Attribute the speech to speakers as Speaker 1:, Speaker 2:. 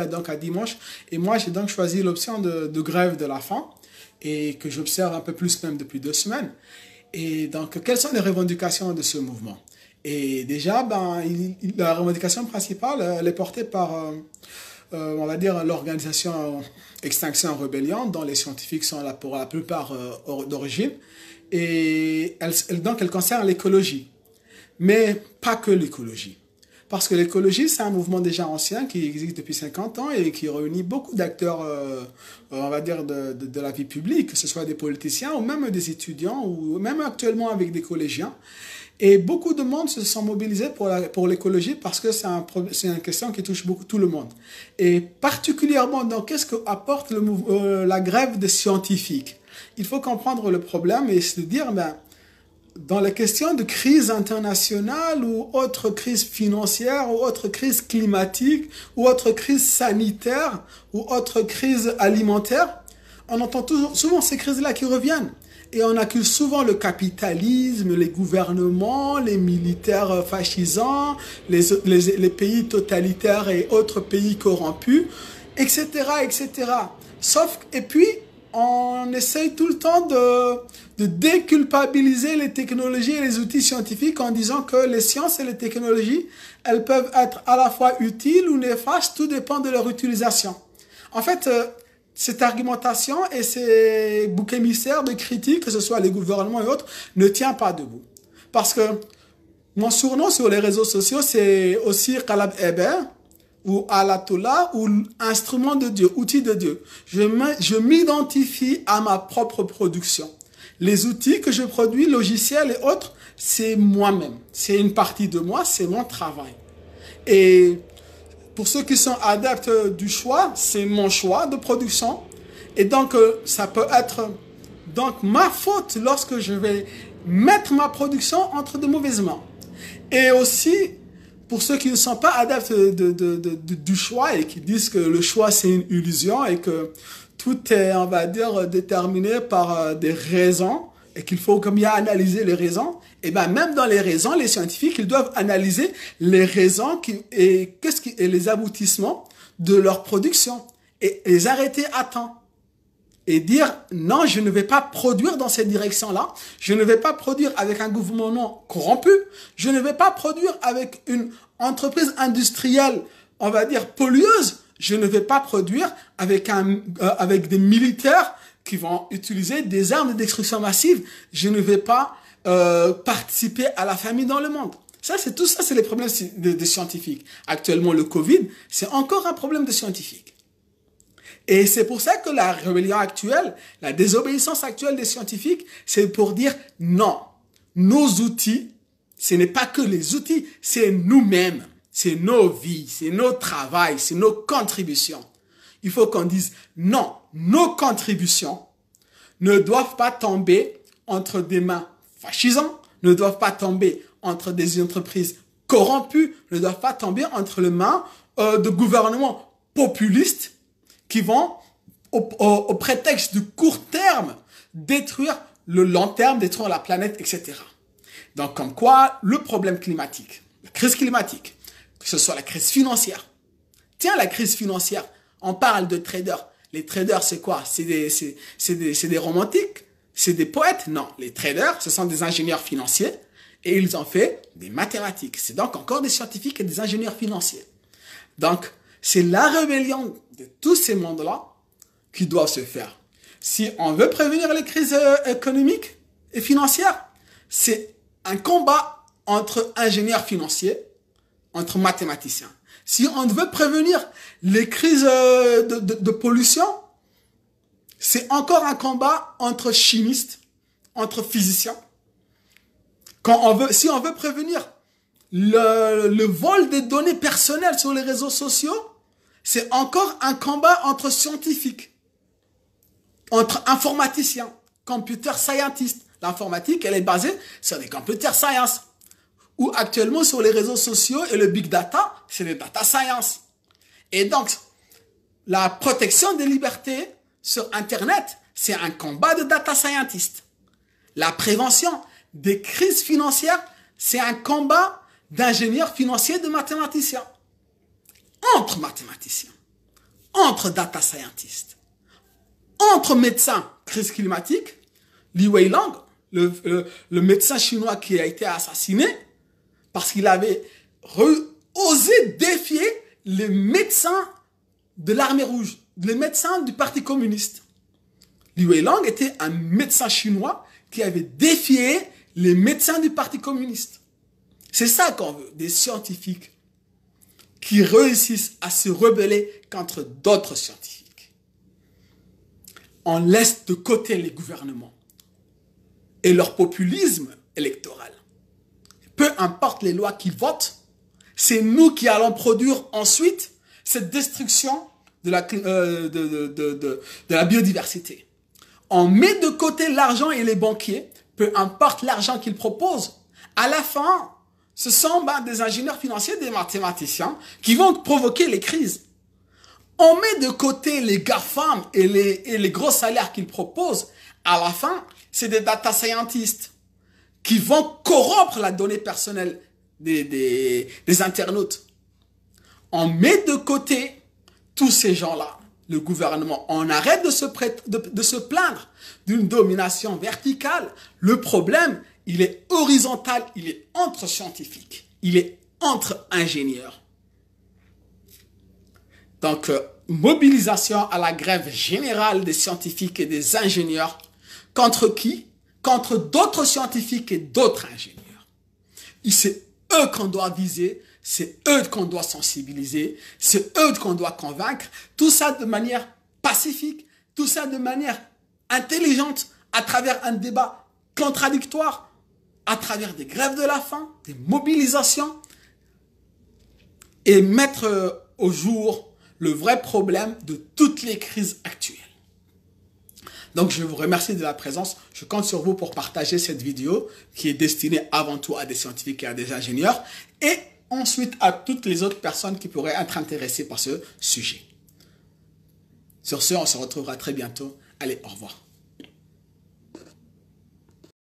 Speaker 1: à, donc à dimanche. Et moi, j'ai donc choisi l'option de, grève de la faim et que j'observe un peu plus même depuis deux semaines. Et donc, quelles sont les revendications de ce mouvement Et déjà, ben, la revendication principale, elle est portée par, euh, euh, on va dire, l'organisation Extinction Rebellion, dont les scientifiques sont là pour la plupart euh, d'origine. Et donc, elle concerne l'écologie, mais pas que l'écologie. Parce que l'écologie, c'est un mouvement déjà ancien qui existe depuis 50 ans et qui réunit beaucoup d'acteurs, euh, euh, on va dire, de, de, de, la vie publique, que ce soit des politiciens ou même des étudiants ou même actuellement avec des collégiens. Et beaucoup de monde se sont mobilisés pour, la, pour l'écologie parce que c'est, un, c'est une question qui touche beaucoup tout le monde. Et particulièrement, donc, qu'est-ce que apporte le, euh, la grève des scientifiques Il faut comprendre le problème et se dire, ben, dans la question de crise internationale ou autre crise financière ou autre crise climatique ou autre crise sanitaire ou autre crise alimentaire, on entend toujours, souvent ces crises-là qui reviennent. Et on accuse souvent le capitalisme, les gouvernements, les militaires fascisants, les, les, les pays totalitaires et autres pays corrompus, etc., etc. Sauf, et puis, on essaye tout le temps de, déculpabiliser les technologies et les outils scientifiques en disant que les sciences et les technologies, elles peuvent être à la fois utiles ou néfastes, tout dépend de leur utilisation. En fait, euh, cette argumentation et ces boucs émissaires de critiques, que ce soit les gouvernements et autres, ne tient pas debout. Parce que mon surnom sur les réseaux sociaux, c'est aussi Kalab Eber, ou à la ou instrument de Dieu, outil de Dieu. Je m'identifie à ma propre production. Les outils que je produis, logiciels et autres, c'est moi-même. C'est une partie de moi, c'est mon travail. Et pour ceux qui sont adeptes du choix, c'est mon choix de production. Et donc, euh, ça peut être donc ma faute lorsque je vais mettre ma production entre de mauvaises mains. Et aussi, pour ceux qui ne sont pas adeptes de, du choix et qui disent que le choix c'est une illusion et que tout est, on va dire, déterminé par euh, des raisons et qu'il faut comme il y analyser les raisons, et eh ben même dans les raisons, les scientifiques, ils doivent analyser les raisons qui, et, qu'est-ce qui, et les aboutissements de leur production et les arrêter à temps et dire non, je ne vais pas produire dans cette direction-là, je ne vais pas produire avec un gouvernement corrompu, je ne vais pas produire avec une entreprise industrielle, on va dire, pollueuse, je ne vais pas produire avec, un, euh, avec des militaires qui vont utiliser des armes de destruction massive, je ne vais pas euh, participer à la famille dans le monde. Ça, c'est tout ça, c'est les problèmes des scientifiques. Actuellement, le Covid, c'est encore un problème de scientifiques. Et c'est pour ça que la rébellion actuelle, la désobéissance actuelle des scientifiques, c'est pour dire non, nos outils, ce n'est pas que les outils, c'est nous-mêmes, c'est nos vies, c'est nos travails, c'est nos contributions. Il faut qu'on dise non, nos contributions ne doivent pas tomber entre des mains fascisantes, ne doivent pas tomber entre des entreprises corrompues, ne doivent pas tomber entre les mains euh, de gouvernements populistes qui vont, au, prétexte du court terme, détruire le long terme, détruire la planète, etc. Donc, comme quoi, le problème climatique, la crise climatique, que ce soit la crise financière. Tiens, la crise financière, on parle de traders. Les traders, c'est quoi C'est des, des, des romantiques C'est des poètes Non, les traders, ce sont des ingénieurs financiers et ils ont fait des mathématiques. C'est donc encore des scientifiques et des ingénieurs financiers. Donc, c'est la rébellion de tous ces mondes-là qui doivent se faire. Si on veut prévenir les crises euh, économiques et financières, c'est un combat entre ingénieurs financiers, entre mathématiciens. Si on veut prévenir les crises euh, de, pollution, c'est encore un combat entre chimistes, entre physiciens. Quand on veut, si on veut prévenir le vol des données personnelles sur les réseaux sociaux, c'est encore un combat entre scientifiques, entre informaticiens, computer scientists. L'informatique, elle est basée sur les computer science. Ou actuellement sur les réseaux sociaux et le big data, c'est le data science. Et donc, la protection des libertés sur Internet, c'est un combat de data scientists. La prévention des crises financières, c'est un combat d'ingénieurs financiers, de mathématiciens entre mathématiciens, entre data scientists, entre médecins, crise climatique, Li Weilang, le, le, médecin chinois qui a été assassiné parce qu'il avait osé défier les médecins de l'armée rouge, les médecins du parti communiste. Li Weilang était un médecin chinois qui avait défié les médecins du parti communiste. C'est ça qu'on veut, des scientifiques qui réussissent à se rebeller contre d'autres scientifiques. On laisse de côté les gouvernements et leur populisme électoral. Peu importe les lois qu'ils votent, c'est nous qui allons produire ensuite cette destruction de la, euh, la biodiversité. On met de côté l'argent et les banquiers, peu importe l'argent qu'ils proposent. À la fin, ce sont ben, des ingénieurs financiers, des mathématiciens qui vont provoquer les crises. On met de côté les GAFAM et les, et les gros salaires qu'ils proposent. À la fin, c'est des data scientists qui vont corrompre la donnée personnelle des, internautes. On met de côté tous ces gens-là le gouvernement. On arrête de se, de se plaindre d'une domination verticale. Le problème, il est horizontal, il est entre scientifiques, il est entre ingénieurs. Donc, euh, mobilisation à la grève générale des scientifiques et des ingénieurs. Contre qui Contre d'autres scientifiques et d'autres ingénieurs. C'est eux qu'on doit viser, c'est eux qu'on doit sensibiliser, c'est eux qu'on doit convaincre. Tout ça de manière pacifique, tout ça de manière intelligente, à travers un débat contradictoire, à travers des grèves de la faim, des mobilisations, et mettre euh, au jour le vrai problème de toutes les crises actuelles. Donc je vous remercie de la présence. Je compte sur vous pour partager cette vidéo qui est destinée avant tout à des scientifiques et à des ingénieurs et ensuite à toutes les autres personnes qui pourraient être intéressées par ce sujet. Sur ce, on se retrouvera très bientôt. Allez, au revoir.